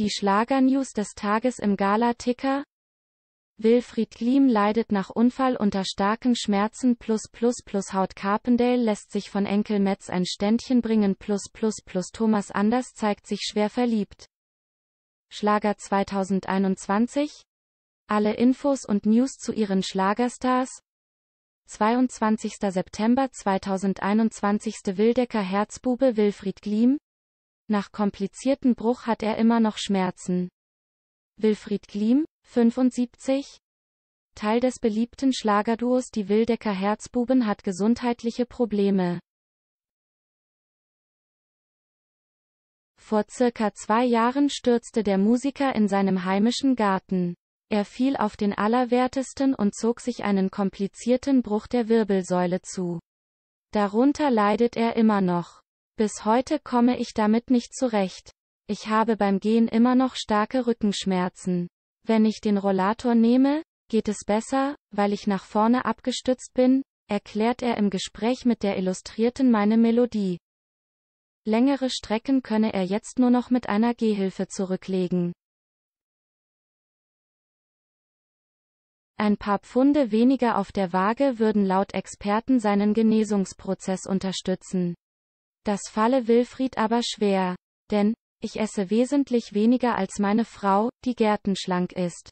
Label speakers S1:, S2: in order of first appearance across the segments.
S1: Die Schlagernews des Tages im Gala-Ticker. Wilfried Klim leidet nach Unfall unter starken Schmerzen plus plus plus Haut Carpendale lässt sich von Enkel Metz ein Ständchen bringen plus plus plus Thomas Anders zeigt sich schwer verliebt. Schlager 2021 Alle Infos und News zu ihren Schlagerstars 22. September 2021 Wildecker Herzbube Wilfried Gliem nach komplizierten Bruch hat er immer noch Schmerzen. Wilfried Klim, 75, Teil des beliebten Schlagerduos Die Wildecker Herzbuben hat gesundheitliche Probleme. Vor circa zwei Jahren stürzte der Musiker in seinem heimischen Garten. Er fiel auf den Allerwertesten und zog sich einen komplizierten Bruch der Wirbelsäule zu. Darunter leidet er immer noch. Bis heute komme ich damit nicht zurecht. Ich habe beim Gehen immer noch starke Rückenschmerzen. Wenn ich den Rollator nehme, geht es besser, weil ich nach vorne abgestützt bin, erklärt er im Gespräch mit der Illustrierten meine Melodie. Längere Strecken könne er jetzt nur noch mit einer Gehhilfe zurücklegen. Ein paar Pfunde weniger auf der Waage würden laut Experten seinen Genesungsprozess unterstützen. Das falle Wilfried aber schwer. Denn, ich esse wesentlich weniger als meine Frau, die gärtenschlank ist.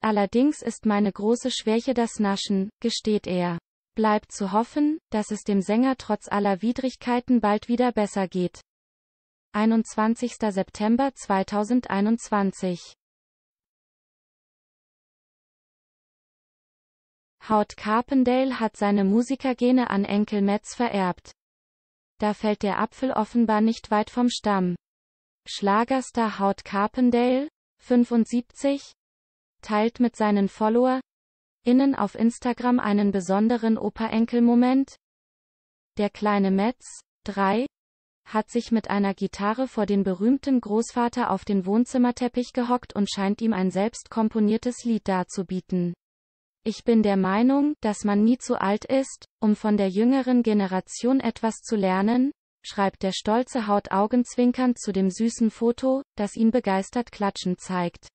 S1: Allerdings ist meine große Schwäche das Naschen, gesteht er. Bleibt zu hoffen, dass es dem Sänger trotz aller Widrigkeiten bald wieder besser geht. 21. September 2021 Haut Carpendale hat seine Musikergene an Enkel Metz vererbt da fällt der Apfel offenbar nicht weit vom Stamm. Schlagerstar Haut Carpendale, 75, teilt mit seinen Follower, innen auf Instagram einen besonderen Opa-Enkel-Moment. Der kleine Metz, 3, hat sich mit einer Gitarre vor den berühmten Großvater auf den Wohnzimmerteppich gehockt und scheint ihm ein selbst komponiertes Lied darzubieten. Ich bin der Meinung, dass man nie zu alt ist, um von der jüngeren Generation etwas zu lernen, schreibt der stolze Haut augenzwinkernd zu dem süßen Foto, das ihn begeistert klatschen zeigt.